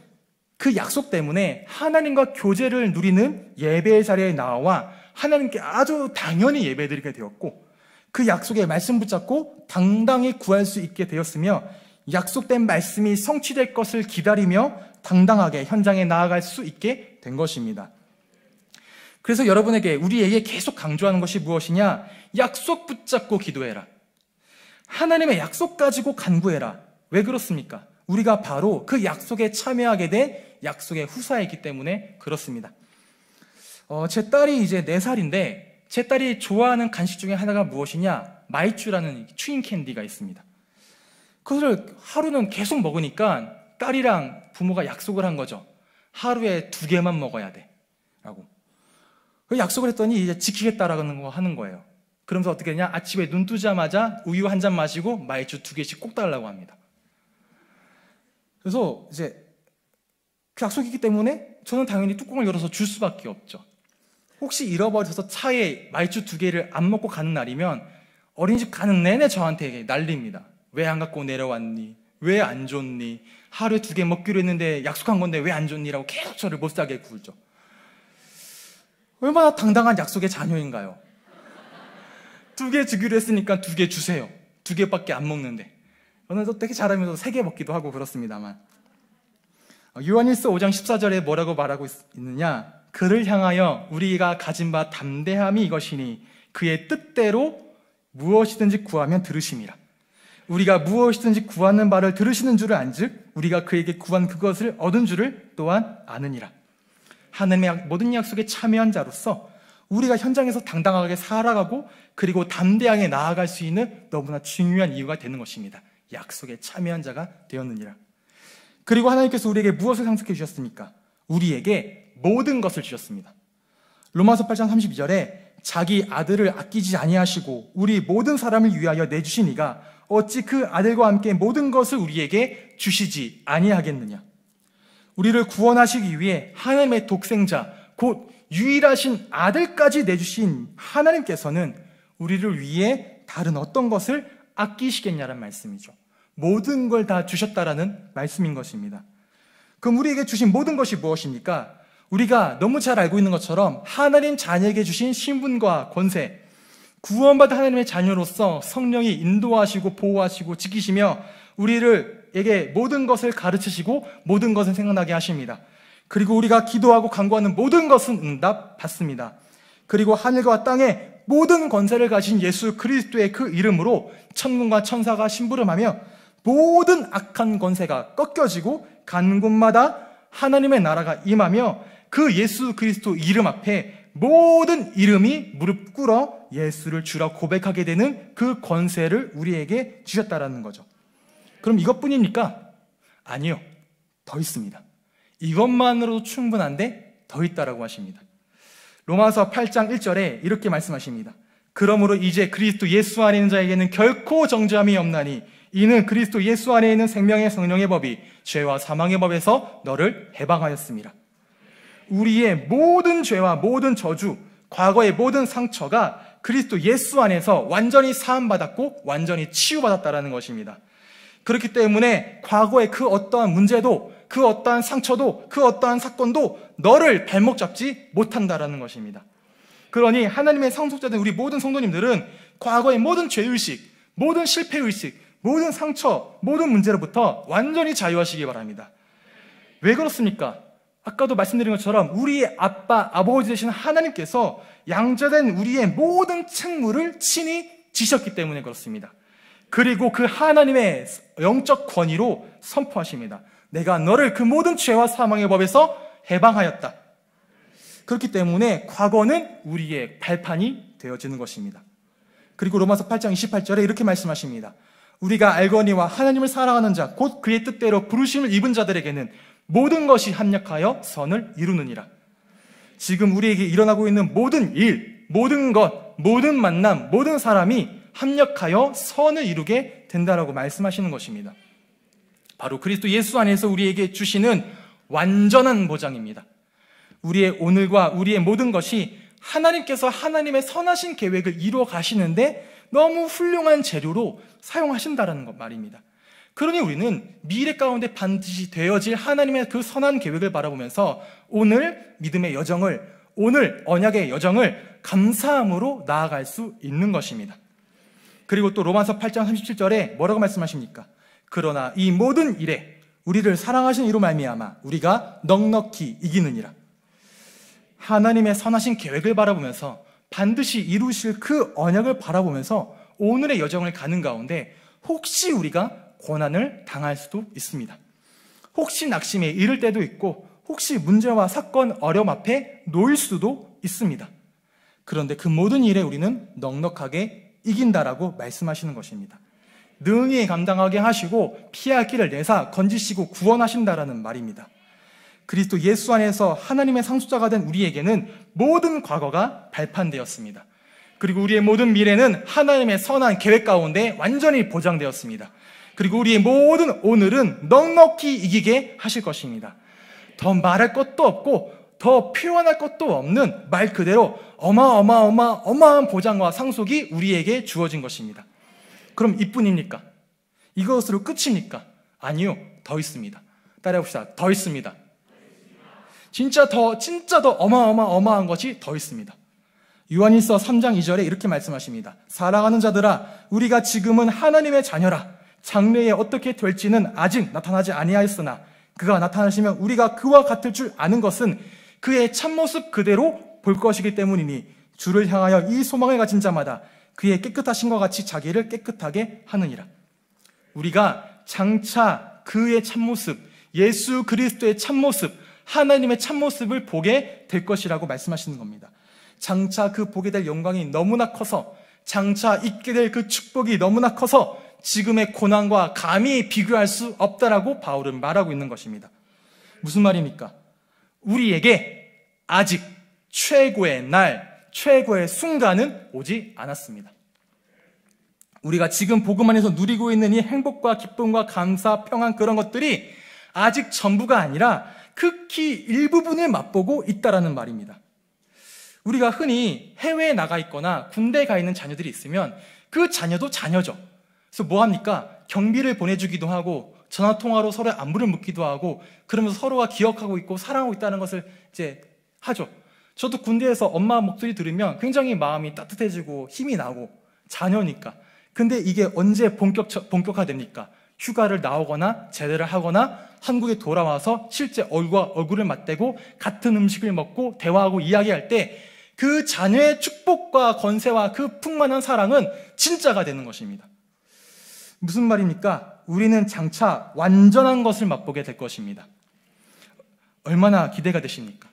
그 약속 때문에 하나님과 교제를 누리는 예배의 자리에 나와 하나님께 아주 당연히 예배드리게 되었고 그 약속의 말씀 붙잡고 당당히 구할 수 있게 되었으며 약속된 말씀이 성취될 것을 기다리며 당당하게 현장에 나아갈 수 있게 된 것입니다. 그래서 여러분에게 우리에게 계속 강조하는 것이 무엇이냐? 약속 붙잡고 기도해라. 하나님의 약속 가지고 간구해라. 왜 그렇습니까? 우리가 바로 그 약속에 참여하게 된 약속의 후사이기 때문에 그렇습니다. 어, 제 딸이 이제 네살인데제 딸이 좋아하는 간식 중에 하나가 무엇이냐? 마이쮸라는 추인 캔디가 있습니다. 그것을 하루는 계속 먹으니까 딸이랑 부모가 약속을 한 거죠. 하루에 두 개만 먹어야 돼. 라고. 그 약속을 했더니 이제 지키겠다라는 거 하는 거예요. 그러면서 어떻게 되냐? 아침에 눈 뜨자마자 우유 한 잔 마시고 마이쮸 두 개씩 꼭 달라고 합니다. 그래서 이제 그 약속이기 때문에 저는 당연히 뚜껑을 열어서 줄 수밖에 없죠. 혹시 잃어버려서 차에 마이쮸 두 개를 안 먹고 가는 날이면 어린이집 가는 내내 저한테 난립니다. 왜 안 갖고 내려왔니? 왜 안 줬니? 하루에 두 개 먹기로 했는데 약속한 건데 왜 안 줬니라고 계속 저를 못 사게 굴죠. 얼마나 당당한 약속의 자녀인가요? 두 개 주기로 했으니까 두 개 주세요. 두 개밖에 안 먹는데. 저는 또 되게 잘하면서 세 개 먹기도 하고 그렇습니다만. 어, 요한일서 5장 14절에 뭐라고 말하고 있느냐? 그를 향하여 우리가 가진 바 담대함이 이것이니 그의 뜻대로 무엇이든지 구하면 들으심이라. 우리가 무엇이든지 구하는 바를 들으시는 줄을 안즉 우리가 그에게 구한 그것을 얻은 줄을 또한 아느니라. 하나님의 모든 약속에 참여한 자로서 우리가 현장에서 당당하게 살아가고 그리고 담대하게 나아갈 수 있는 너무나 중요한 이유가 되는 것입니다. 약속에 참여한 자가 되었느니라. 그리고 하나님께서 우리에게 무엇을 상속해 주셨습니까? 우리에게 모든 것을 주셨습니다. 로마서 8장 32절에 자기 아들을 아끼지 아니하시고 우리 모든 사람을 위하여 내주시니가 어찌 그 아들과 함께 모든 것을 우리에게 주시지 아니하겠느냐. 우리를 구원하시기 위해 하나님의 독생자, 곧 유일하신 아들까지 내주신 하나님께서는 우리를 위해 다른 어떤 것을 아끼시겠냐는 말씀이죠. 모든 걸 다 주셨다라는 말씀인 것입니다. 그럼 우리에게 주신 모든 것이 무엇입니까? 우리가 너무 잘 알고 있는 것처럼 하나님 자녀에게 주신 신분과 권세, 구원받은 하나님의 자녀로서 성령이 인도하시고 보호하시고 지키시며 우리를 우에게 모든 것을 가르치시고 모든 것을 생각나게 하십니다. 그리고 우리가 기도하고 간구하는 모든 것은 응답 받습니다. 그리고 하늘과 땅에 모든 권세를 가진 예수 그리스도의 그 이름으로 천군과 천사가 심부름하며 모든 악한 권세가 꺾여지고 간군마다 하나님의 나라가 임하며 그 예수 그리스도 이름 앞에 모든 이름이 무릎 꿇어 예수를 주라 고백하게 되는 그 권세를 우리에게 주셨다라는 거죠. 그럼 이것뿐입니까? 아니요. 더 있습니다. 이것만으로도 충분한데 더 있다라고 하십니다. 로마서 8장 1절에 이렇게 말씀하십니다. 그러므로 이제 그리스도 예수 안에 있는 자에게는 결코 정죄함이 없나니 이는 그리스도 예수 안에 있는 생명의 성령의 법이 죄와 사망의 법에서 너를 해방하였습니다. 우리의 모든 죄와 모든 저주, 과거의 모든 상처가 그리스도 예수 안에서 완전히 사함받았고 완전히 치유받았다라는 것입니다. 그렇기 때문에 과거의 그 어떠한 문제도 그 어떠한 상처도 그 어떠한 사건도 너를 발목 잡지 못한다라는 것입니다. 그러니 하나님의 상속자된 우리 모든 성도님들은 과거의 모든 죄의식, 모든 실패의식, 모든 상처, 모든 문제로부터 완전히 자유하시기 바랍니다. 왜 그렇습니까? 아까도 말씀드린 것처럼 우리의 아빠, 아버지 되신 하나님께서 양자된 우리의 모든 책무를 친히 지셨기 때문에 그렇습니다. 그리고 그 하나님의 영적 권위로 선포하십니다. 내가 너를 그 모든 죄와 사망의 법에서 해방하였다. 그렇기 때문에 과거는 우리의 발판이 되어지는 것입니다. 그리고 로마서 8장 28절에 이렇게 말씀하십니다. 우리가 알거니와 하나님을 사랑하는 자, 곧 그의 뜻대로 부르심을 입은 자들에게는 모든 것이 합력하여 선을 이루느니라. 지금 우리에게 일어나고 있는 모든 일, 모든 것, 모든 만남, 모든 사람이 합력하여 선을 이루게 된다라고 말씀하시는 것입니다. 바로 그리스도 예수 안에서 우리에게 주시는 완전한 보장입니다. 우리의 오늘과 우리의 모든 것이 하나님께서 하나님의 선하신 계획을 이루어 가시는데 너무 훌륭한 재료로 사용하신다라는 것 말입니다. 그러니 우리는 미래 가운데 반드시 되어질 하나님의 그 선한 계획을 바라보면서 오늘 믿음의 여정을, 오늘 언약의 여정을 감사함으로 나아갈 수 있는 것입니다. 그리고 또 로마서 8장 37절에 뭐라고 말씀하십니까? 그러나 이 모든 일에 우리를 사랑하신 이로 말미암아 우리가 넉넉히 이기느니라. 하나님의 선하신 계획을 바라보면서 반드시 이루실 그 언약을 바라보면서 오늘의 여정을 가는 가운데 혹시 우리가 고난을 당할 수도 있습니다. 혹시 낙심에 이를 때도 있고 혹시 문제와 사건 어려움 앞에 놓일 수도 있습니다. 그런데 그 모든 일에 우리는 넉넉하게 이긴다라고 말씀하시는 것입니다. 능히 감당하게 하시고 피할 길을 내사 건지시고 구원하신다라는 말입니다. 그리스도 예수 안에서 하나님의 상속자가 된 우리에게는 모든 과거가 발판되었습니다. 그리고 우리의 모든 미래는 하나님의 선한 계획 가운데 완전히 보장되었습니다. 그리고 우리의 모든 오늘은 넉넉히 이기게 하실 것입니다. 더 말할 것도 없고 더 표현할 것도 없는 말 그대로 어마어마어마어마한 보장과 상속이 우리에게 주어진 것입니다. 그럼 이뿐입니까? 이것으로 끝입니까? 아니요, 더 있습니다. 따라해봅시다. 더 있습니다. 진짜 더, 진짜 더 어마어마어마한 것이 더 있습니다. 요한일서 3장 2절에 이렇게 말씀하십니다. 사랑하는 자들아, 우리가 지금은 하나님의 자녀라. 장래에 어떻게 될지는 아직 나타나지 아니하였으나 그가 나타나시면 우리가 그와 같을 줄 아는 것은 그의 참모습 그대로 볼 것이기 때문이니 주를 향하여 이 소망을 가진 자마다 그의 깨끗하신 것 같이 자기를 깨끗하게 하느니라. 우리가 장차 그의 참모습, 예수 그리스도의 참모습, 하나님의 참모습을 보게 될 것이라고 말씀하시는 겁니다. 장차 그 보게 될 영광이 너무나 커서 장차 있게 될 그 축복이 너무나 커서 지금의 고난과 감히 비교할 수 없다라고 바울은 말하고 있는 것입니다. 무슨 말입니까? 우리에게 아직 최고의 날, 최고의 순간은 오지 않았습니다. 우리가 지금 복음 안에서 누리고 있는 이 행복과 기쁨과 감사, 평안 그런 것들이 아직 전부가 아니라 극히 일부분을 맛보고 있다라는 말입니다. 우리가 흔히 해외에 나가 있거나 군대에 가 있는 자녀들이 있으면 그 자녀도 자녀죠. 그래서 뭐 합니까? 경비를 보내주기도 하고 전화 통화로 서로의 안부를 묻기도 하고 그러면서 서로가 기억하고 있고 사랑하고 있다는 것을 이제 하죠. 저도 군대에서 엄마 목소리 들으면 굉장히 마음이 따뜻해지고 힘이 나고 자녀니까. 근데 이게 언제 본격 본격화됩니까? 휴가를 나오거나 제대를 하거나 한국에 돌아와서 실제 얼굴과 얼굴을 맞대고 같은 음식을 먹고 대화하고 이야기할 때 그 자녀의 축복과 권세와그 풍만한 사랑은 진짜가 되는 것입니다. 무슨 말입니까? 우리는 장차 완전한 것을 맛보게 될 것입니다. 얼마나 기대가 되십니까?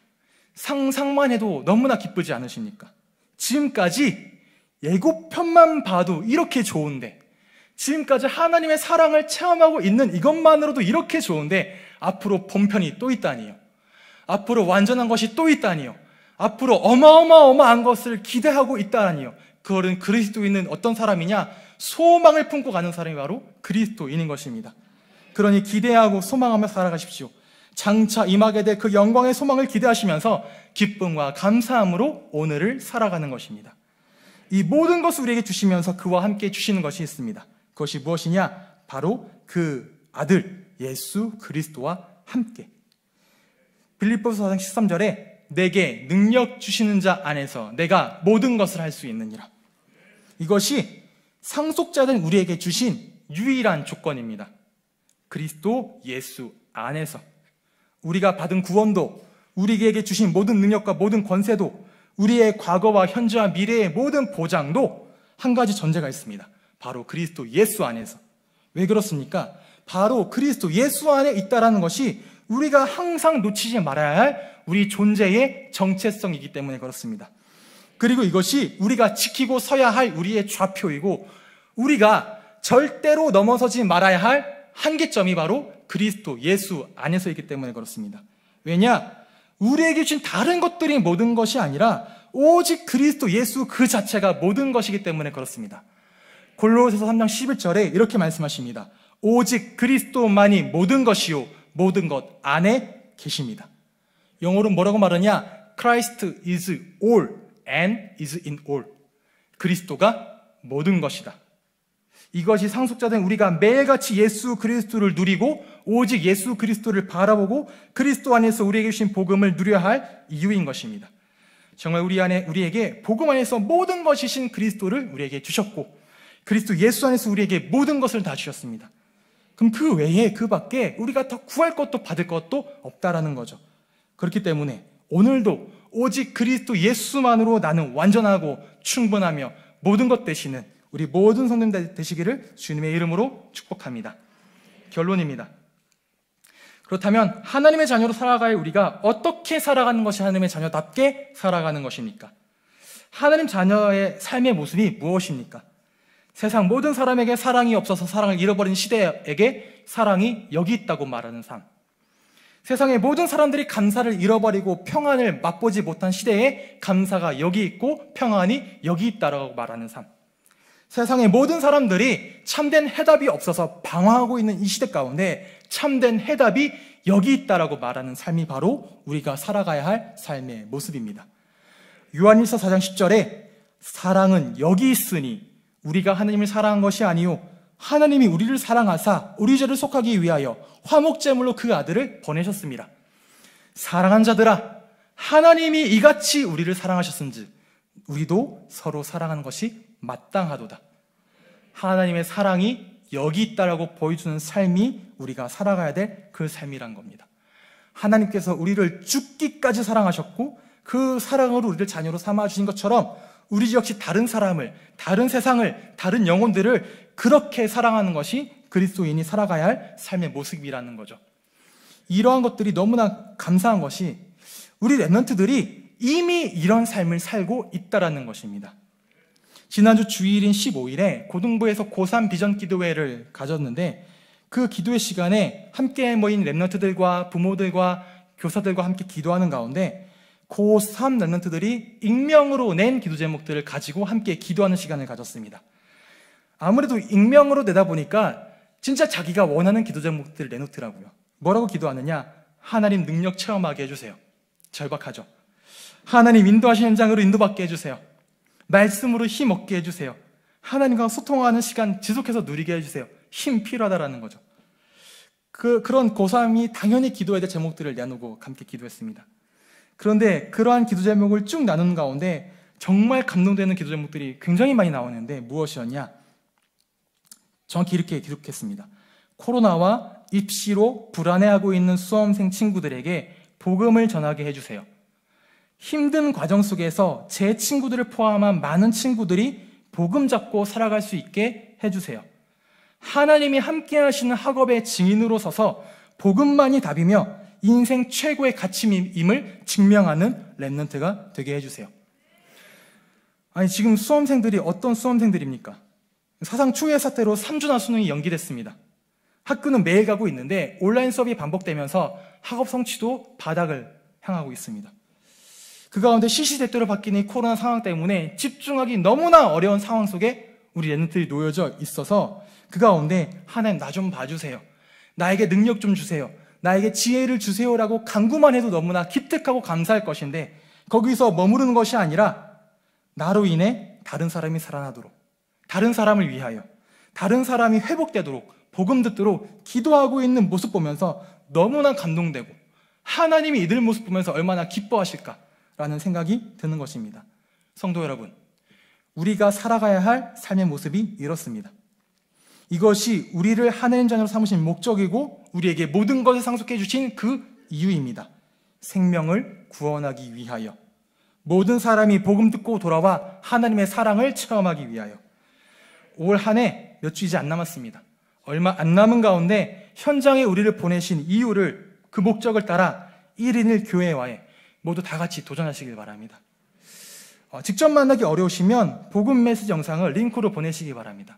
상상만 해도 너무나 기쁘지 않으십니까? 지금까지 예고편만 봐도 이렇게 좋은데, 지금까지 하나님의 사랑을 체험하고 있는 이것만으로도 이렇게 좋은데, 앞으로 본편이 또 있다니요. 앞으로 완전한 것이 또 있다니요. 앞으로 어마어마어마한 것을 기대하고 있다니요. 그거는 그리스도인은 어떤 사람이냐? 소망을 품고 가는 사람이 바로 그리스도인인 것입니다. 그러니 기대하고 소망하며 살아가십시오. 장차 임하게 될 그 영광의 소망을 기대하시면서 기쁨과 감사함으로 오늘을 살아가는 것입니다. 이 모든 것을 우리에게 주시면서 그와 함께 주시는 것이 있습니다. 그것이 무엇이냐? 바로 그 아들 예수 그리스도와 함께. 빌립보서 4장 13절에 내게 능력 주시는 자 안에서 내가 모든 것을 할 수 있느니라. 이것이 상속자는 우리에게 주신 유일한 조건입니다. 그리스도 예수 안에서 우리가 받은 구원도 우리에게 주신 모든 능력과 모든 권세도 우리의 과거와 현재와 미래의 모든 보장도 한 가지 전제가 있습니다. 바로 그리스도 예수 안에서. 왜 그렇습니까? 바로 그리스도 예수 안에 있다라는 것이 우리가 항상 놓치지 말아야 할 우리 존재의 정체성이기 때문에 그렇습니다. 그리고 이것이 우리가 지키고 서야 할 우리의 좌표이고 우리가 절대로 넘어서지 말아야 할 한계점이 바로 그리스도 예수 안에서있기 때문에 그렇습니다. 왜냐? 우리에게 주신 다른 것들이 모든 것이 아니라 오직 그리스도 예수 그 자체가 모든 것이기 때문에 그렇습니다. 골로새서 3장 11절에 이렇게 말씀하십니다. 오직 그리스도만이 모든 것이요 모든 것 안에 계십니다. 영어로 뭐라고 말하냐? Christ is all and is in all. 그리스도가 모든 것이다. 이것이 상속자된 우리가 매일같이 예수 그리스도를 누리고 오직 예수 그리스도를 바라보고 그리스도 안에서 우리에게 주신 복음을 누려야 할 이유인 것입니다. 정말 우리 안에 우리에게 복음 안에서 모든 것이신 그리스도를 우리에게 주셨고 그리스도 예수 안에서 우리에게 모든 것을 다 주셨습니다. 그럼 그 외에 그 밖에 우리가 더 구할 것도 받을 것도 없다라는 거죠. 그렇기 때문에 오늘도 오직 그리스도 예수만으로 나는 완전하고 충분하며 모든 것 되시는 우리 모든 성도님 되시기를 주님의 이름으로 축복합니다. 결론입니다. 그렇다면 하나님의 자녀로 살아갈 우리가 어떻게 살아가는 것이 하나님의 자녀답게 살아가는 것입니까? 하나님 자녀의 삶의 모습이 무엇입니까? 세상 모든 사람에게 사랑이 없어서 사랑을 잃어버린 시대에게 사랑이 여기 있다고 말하는 삶. 세상의 모든 사람들이 감사를 잃어버리고 평안을 맛보지 못한 시대에 감사가 여기 있고 평안이 여기 있다라고 말하는 삶. 세상의 모든 사람들이 참된 해답이 없어서 방황하고 있는 이 시대 가운데 참된 해답이 여기 있다라고 말하는 삶이 바로 우리가 살아가야 할 삶의 모습입니다. 요한일서 4장 10절에 사랑은 여기 있으니 우리가 하나님을 사랑한 것이 아니요 하나님이 우리를 사랑하사 우리 죄를 속하기 위하여 화목제물로 그 아들을 보내셨습니다. 사랑한 자들아, 하나님이 이같이 우리를 사랑하셨은지 우리도 서로 사랑하는 것이 마땅하도다. 하나님의 사랑이 여기 있다라고 보여주는 삶이 우리가 살아가야 될 그 삶이란 겁니다. 하나님께서 우리를 죽기까지 사랑하셨고 그 사랑으로 우리를 자녀로 삼아 주신 것처럼 우리 역시 다른 사람을, 다른 세상을, 다른 영혼들을 그렇게 사랑하는 것이 그리스도인이 살아가야 할 삶의 모습이라는 거죠. 이러한 것들이 너무나 감사한 것이 우리 랩런트들이 이미 이런 삶을 살고 있다라는 것입니다. 지난주 주일인 15일에 고등부에서 고3 비전 기도회를 가졌는데 그 기도회 시간에 함께 모인 랩런트들과 부모들과 교사들과 함께 기도하는 가운데 고3 랩런트들이 익명으로 낸 기도 제목들을 가지고 함께 기도하는 시간을 가졌습니다. 아무래도 익명으로 내다 보니까 진짜 자기가 원하는 기도 제목들을 내놓더라고요. 뭐라고 기도하느냐? 하나님 능력 체험하게 해주세요. 절박하죠. 하나님 인도하신현 장으로 인도받게 해주세요. 말씀으로 힘 얻게 해주세요. 하나님과 소통하는 시간 지속해서 누리게 해주세요. 힘 필요하다라는 거죠. 그, 그런 고삼이 당연히 기도해야 될 제목들을 내놓고 함께 기도했습니다. 그런데 그러한 기도 제목을 쭉 나누는 가운데 정말 감동되는 기도 제목들이 굉장히 많이 나오는데 무엇이었냐? 정확히 이렇게 기록했습니다. 코로나와 입시로 불안해하고 있는 수험생 친구들에게 복음을 전하게 해주세요. 힘든 과정 속에서 제 친구들을 포함한 많은 친구들이 복음 잡고 살아갈 수 있게 해주세요. 하나님이 함께 하시는 학업의 증인으로 서서 복음만이 답이며 인생 최고의 가치임을 증명하는 랩런트가 되게 해주세요. 아니, 지금 수험생들이 어떤 수험생들입니까? 사상 초유의 사태로 3주나 수능이 연기됐습니다. 학교는 매일 가고 있는데 온라인 수업이 반복되면서 학업 성취도 바닥을 향하고 있습니다. 그 가운데 시시대대로 바뀌는 코로나 상황 때문에 집중하기 너무나 어려운 상황 속에 우리 렌트들이 놓여져 있어서 그 가운데 하나님 나 좀 봐주세요. 나에게 능력 좀 주세요. 나에게 지혜를 주세요라고 간구만 해도 너무나 기특하고 감사할 것인데 거기서 머무르는 것이 아니라 나로 인해 다른 사람이 살아나도록 다른 사람을 위하여 다른 사람이 회복되도록 복음 듣도록 기도하고 있는 모습 보면서 너무나 감동되고 하나님이 이들 모습 보면서 얼마나 기뻐하실까라는 생각이 드는 것입니다. 성도 여러분, 우리가 살아가야 할 삶의 모습이 이렇습니다. 이것이 우리를 하나님 자녀로 삼으신 목적이고 우리에게 모든 것을 상속해 주신 그 이유입니다. 생명을 구원하기 위하여 모든 사람이 복음 듣고 돌아와 하나님의 사랑을 체험하기 위하여 5월 한 해 몇 주이지 안 남았습니다. 얼마 안 남은 가운데 현장에 우리를 보내신 이유를 그 목적을 따라 1인일 교회와에 모두 다 같이 도전하시길 바랍니다. 어, 직접 만나기 어려우시면 복음 메시지 영상을 링크로 보내시기 바랍니다.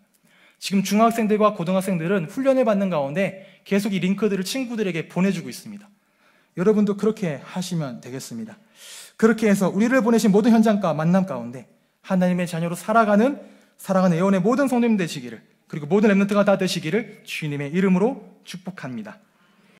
지금 중학생들과 고등학생들은 훈련을 받는 가운데 계속 이 링크들을 친구들에게 보내주고 있습니다. 여러분도 그렇게 하시면 되겠습니다. 그렇게 해서 우리를 보내신 모든 현장과 만남 가운데 하나님의 자녀로 살아가는 사랑하는 예언의 모든 성도님 되시기를 그리고 모든 랩런트가 다 되시기를 주님의 이름으로 축복합니다.